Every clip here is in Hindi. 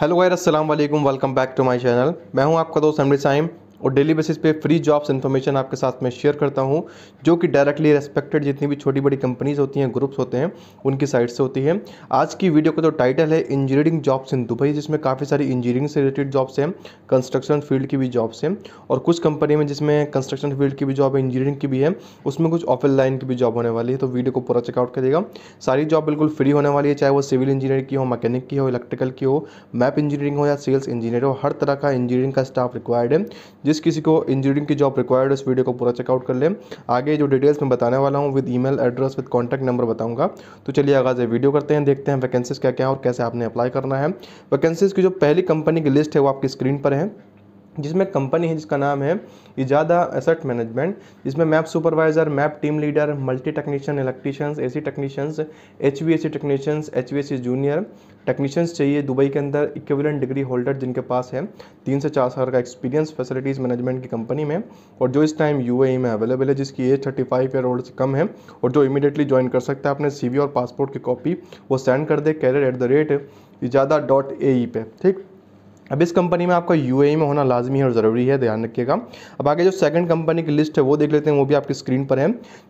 हेलो गायर अस्सलाम वालेकुम welcome back to my channel मैं हूं आपका दोस्त अमृत साइम और डेली बेसिस पे फ्री जॉब्स इन्फॉर्मेशन आपके साथ में शेयर करता हूँ जो कि डायरेक्टली रेस्पेक्टेड जितनी भी छोटी बड़ी कंपनीज होती हैं ग्रुप्स होते हैं उनकी साइड से होती है आज की वीडियो का जो तो टाइटल है इंजीनियरिंग जॉब्स इन दुबई जिसमें काफ़ी सारी इंजीनियरिंग से रिलेटेड जॉब्स हैं कंस्ट्रक्शन फील्ड की भी जॉब्स हैं और कुछ कंपनी में जिसमें कंस्ट्रक्शन फील्ड की भी जॉब है इंजीनियरिंग की भी है उसमें कुछ ऑफिस लाइन की भी जॉब होने वाली है तो वीडियो को पूरा चेकआउट करिएगा सारी जॉब बिल्कुल फ्री होने वाली है चाहे वो सिविल इंजीनियर की हो मैकेनिक की हो इलेक्ट्रिकल की हो मैप इंजीनियरिंग हो या सेल्स इंजीनियर हो हर तरह का इंजीनियरिंग का स्टाफ रिक्वायर्ड है जिस किसी को इंजीनियरिंग की जॉब रिक्वायर्ड उस वीडियो को पूरा चेकआउट कर लें आगे जो डिटेल्स मैं बताने वाला हूँ with email address with contact number बताऊँगा तो चलिए आगाज़ वीडियो करते हैं देखते हैं वैकेंसीज़ क्या क्या और कैसे आपने अप्लाई करना है वैकेंसीज़ की जो पहली कंपनी की लिस्ट है वो आपकी स्क्रीन पर है जिसमें कंपनी है जिसका नाम है इजादा एसेट मैनेजमेंट जिसमें MEP supervisor MEP team leader multi technician electricians AC technicians H V C technicians H V C junior technicians चाहिए दुबई के अंदर इक्विवेलेंट डिग्री होल्डर जिनके पास है तीन से चार साल का एक्सपीरियंस फैसिलिटीज़ मैनेजमेंट की कंपनी में और जो इस टाइम यू e में अवेलेबल है जिसकी age thirty five year old से कम है और जो इमीडिएटली ज्वाइन कर सकता है अपने सी और पासपोर्ट की कॉपी वो सेंड कर दे career at the rate Ejadah dot A पे ठीक अब इस कंपनी में आपका यू में होना लाजमी है और ज़रूरी है ध्यान रखिएगा अब आगे जो सेकंड कंपनी की लिस्ट है वो देख लेते हैं वो भी आपकी स्क्रीन पर है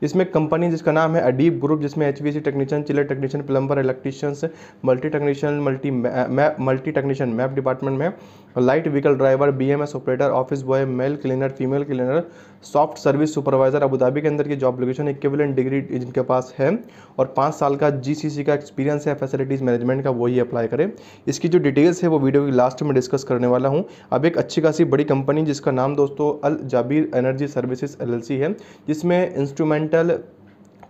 इसमें कंपनी जिसका नाम है अडीप ग्रुप जिसमें H technician chiller technician plumber electricians multi technician multi MEP multi technician MEP department में light vehicle driver B operator office boy male cleaner female cleaner soft service supervisor Abu Dhabi के अंदर की जॉब लोकेशन इक्वलेंट डिग्री जिनके पास है और पाँच साल का जी का एक्सपीरियंस है फैसिलिटीज़ मैनेजमेंट का वही अप्लाई करें इसकी जो डिटेल्स है वो वीडियो की लास्ट में डिस्कस करने वाला हूँ अब एक अच्छी खासी बड़ी कंपनी जिसका नाम दोस्तों Al Jabir energy services L है जिसमें इंस्ट्रूमेंटल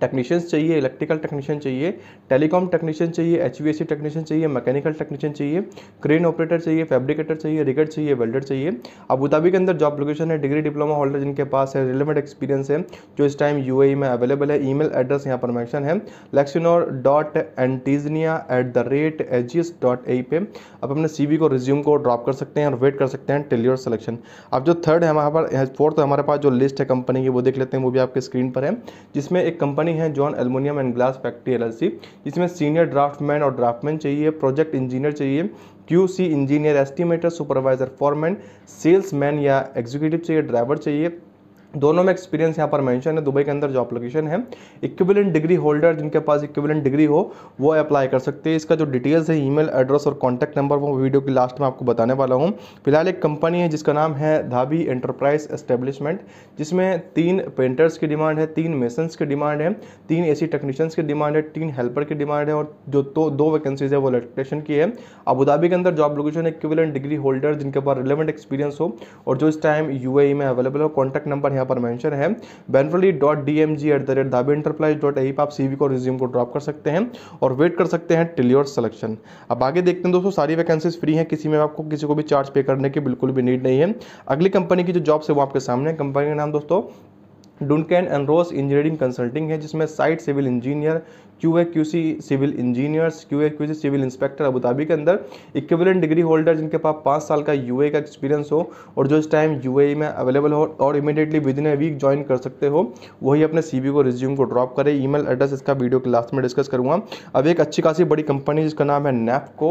टेक्नीशियंस चाहिए इलेक्ट्रिकल टेक्नीशियन चाहिए टेलीकॉम टेक्नीशियन चाहिए एच टेक्नीशियन चाहिए मैकेनिकल टेक्नीशियन चाहिए क्रेन ऑपरेटर चाहिए फैब्रिकेटर चाहिए रिगर चाहिए वेल्डर चाहिए अबू के अंदर जॉब लोकेशन है डिग्री डिप्लोमा होल्डर जिनके पास है रिलेवेंट एक्सपीरियंस है जो इस टाइम यू e में अवेलेबल है ई एड्रेस यहाँ पर मैंशन है लेक्सिनोर डॉट एंटीजनिया at the rate H G S dot A पे आप अपने सी को रिज्यूम को ड्रॉप कर सकते हैं और वेट कर सकते हैं टिल योर सिलेक्शन अब जो थर्ड है हमारे पास फोर्थ हमारे पास जो लिस्ट है कंपनी की वो देख लेते हैं वो भी आपके स्क्रीन पर है जिसमें एक कंपनी कंपनी है John aluminium and glass factory L जिसमें सीनियर ड्राफ्टमैन और ड्राफ्टमैन चाहिए प्रोजेक्ट इंजीनियर चाहिए Q engineer estimator supervisor foreman salesman या एग्जीक्यूटिव चाहिए ड्राइवर चाहिए दोनों में एक्सपीरियंस यहाँ पर मेंशन है दुबई के अंदर जॉब लोकेशन है इक्विवेलेंट डिग्री होल्डर जिनके पास इक्विवेलेंट डिग्री हो वो अप्लाई कर सकते हैं इसका जो डिटेल्स है ईमेल एड्रेस और कॉन्टैक्ट नंबर वो वीडियो की लास्ट में आपको बताने वाला हूँ फिलहाल एक कंपनी है जिसका नाम है धाबी एंटरप्राइज एस्टेब्लिशमेंट जिसमें तीन पेंटर्स की डिमांड है तीन मेसन्स की डिमांड है तीन ए टेक्नीशियंस की डिमांड है तीन हेल्पर की डिमांड है और जो तो दो वैकेंसीज है वो इलेक्ट्रेशन की है अबूधाबी के अंदर जॉब लोकेशन है इक्विवेलेंट डिग्री होल्डर जिनके पास रिलेवेंट एक्सपीरियंस हो और जो इस टाइम यू e में अवेलेबल हो कॉन्टैक्ट नंबर यहाँ पर मैंशन है बैनफली dot D M G at the rate Dhabi enterprise dot एप आप सी को रिज्यूम को ड्रॉप कर सकते हैं और वेट कर सकते हैं टिल योर सलेक्शन अब आगे देखते हैं दोस्तों सारी वैकेंसीज फ्री हैं किसी में आपको किसी को भी चार्ज पे करने की बिल्कुल भी नीड नहीं है अगली कंपनी की जो जॉब्स है वो आपके सामने कंपनी का नाम दोस्तों Duncan and Ross engineering consulting है जिसमें site civil engineer Q A Q C civil engineers Q A Q C civil inspector Abu Dhabi के अंदर इक्विवेलेंट डिग्री होल्डर जिनके पास पाँच साल का यू का एक्सपीरियंस हो और जो इस टाइम यू में अवेलेबल हो और immediately within a week join कर सकते हो वही अपने सी को रिज्यूम को ड्रॉप करें ई एड्रेस इसका वीडियो के लास्ट में डिस्कस करूँगा अब एक अच्छी खासी बड़ी कंपनी जिसका नाम है Napco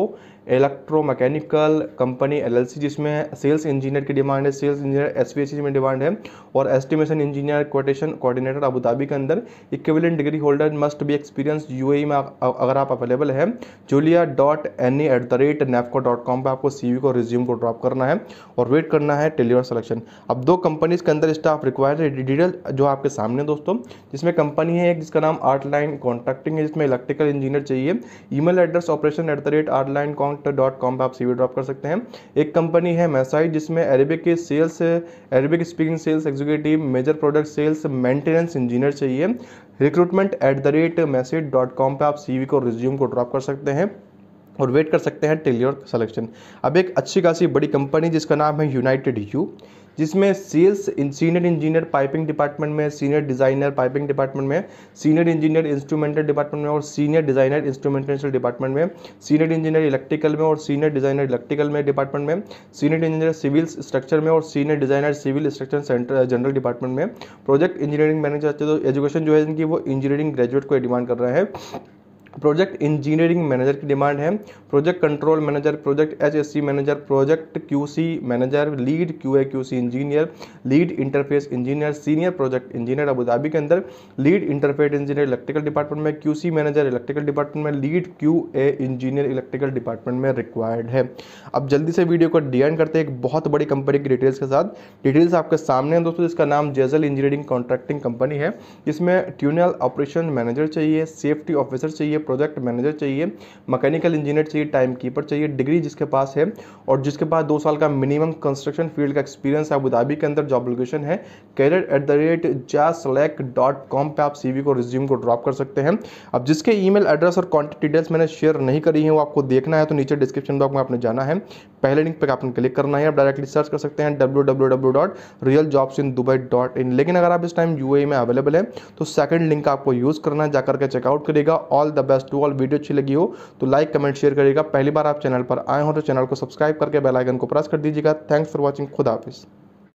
electro mechanical company L जिसमें सेल्स इंजीनियर की डिमांड है सेल्स इंजीनियर एस में डिमांड है और estimation engineer quotation coordinator Abu Dhabi के अंदर equivalent degree holder must be experience options U e में अगर आप अवेलेबल हैं Julia dot N at the rate Nepco dot com पर आपको सी को रिज्यूम को ड्रॉप करना है और वेट करना है टेलीवर सेलेक्शन अब दो कंपनीज के अंदर स्टाफ रिक्वायर्ड है डिटेल जो आपके सामने दोस्तों जिसमें कंपनी है एक जिसका नाम आर्ट लाइन कॉन्ट्रैक्टिंग है जिसमें इलेक्ट्रिकल इंजीनियर चाहिए email address operation at the rate art line cont dot com पर आप सी ड्रॉप कर सकते हैं एक कंपनी है मैसाइड जिसमें अरेबिक के sales Arabic speaking sales executive major product sales maintenance engineer चाहिए recruitment at the rate message dot com पर आप सी को रिज्यूम को ड्रॉप कर सकते हैं और वेट कर सकते हैं टेल योर सलेक्शन अब एक अच्छी खासी बड़ी कंपनी जिसका नाम है यूनाइटेड यू जिसमें sales senior engineer piping department में सीनियर डिज़ाइनर पाइपिंग डिपार्टमेंट में सीनियर इंजीनियर इंस्ट्रूमेंटल डिपार्टमेंट में और सीनियर डिज़ाइनर इंस्ट्रूमेंटेशन डिपार्टमेंट में सीनियर इंजीनियर इलेक्ट्रिकल में और सीनियर डिज़ाइनर इलेक्ट्रिकल में डिपार्टमेंट में सीनियर इंजीनियर सिविल स्ट्रक्चर में और senior designer civil structure center general department में प्रोजेक्ट इंजीनियरिंग मैनेजर तो एजुकेशन जो है इनकी वो इंजीनियरिंग ग्रेजुएट को डिमांड कर रहे हैं प्रोजेक्ट इंजीनियरिंग मैनेजर की डिमांड है project control manager project HSC manager project QC manager lead QA QC engineer lead interface engineer senior project engineer Abu के अंदर lead interface engineer electrical department में क्यू मैनेजर इलेक्ट्रिकल डिपार्टमेंट में lead Q A engineer electrical department में रिक्वायर्ड है अब जल्दी से वीडियो को डी करते हैं एक बहुत बड़ी कंपनी की डिटेल्स के साथ डिटेल्स आपके सामने हैं दोस्तों जिसका नाम जेजल इंजीनियरिंग कॉन्ट्रैक्टिंग कंपनी है इसमें ट्यूनल ऑपरेशन मैनेजर चाहिए सेफ्टी ऑफिसर चाहिए प्रोजेक्ट मैनेजर चाहिए मैकेनिकल इंजीनियर चाहिए टाइम कीपर चाहिए डिग्री जिसके पास है और जिसके पास दो साल का मिनिमम कंस्ट्रक्शन फील्ड का एक्सपीरियंस अबूधाबी के अंदर जॉब लोकेशन है कैरियर एट द रेट जा डॉट कॉम पर आप सी को रिज्यूम को ड्रॉप कर सकते हैं अब जिसके ईमेल एड्रेस और कॉन्टेक्ट डिटेल्स मैंने शेयर नहीं करी है वो आपको देखना है तो नीचे डिस्क्रिप्शन बॉक्स में आपने जाना है पहले लिंक पर आपने क्लिक करना है आप डायरेक्टली सर्च कर सकते हैं W W W dot real jobs in Dubai dot in लेकिन अगर आप इस टाइम यू e में अवेलेबल है तो सेकेंड लिंक आपको यूज़ करना है जाकर के चेकआउट करेगा all the best plus two और वीडियो अच्छी लगी हो तो लाइक कमेंट शेयर करिएगा पहली बार आप चैनल पर आए हो तो चैनल को सब्सक्राइब करके बेलाइकन को प्रेस कर दीजिएगा थैंक्स फॉर वॉचिंग खुदाफिज़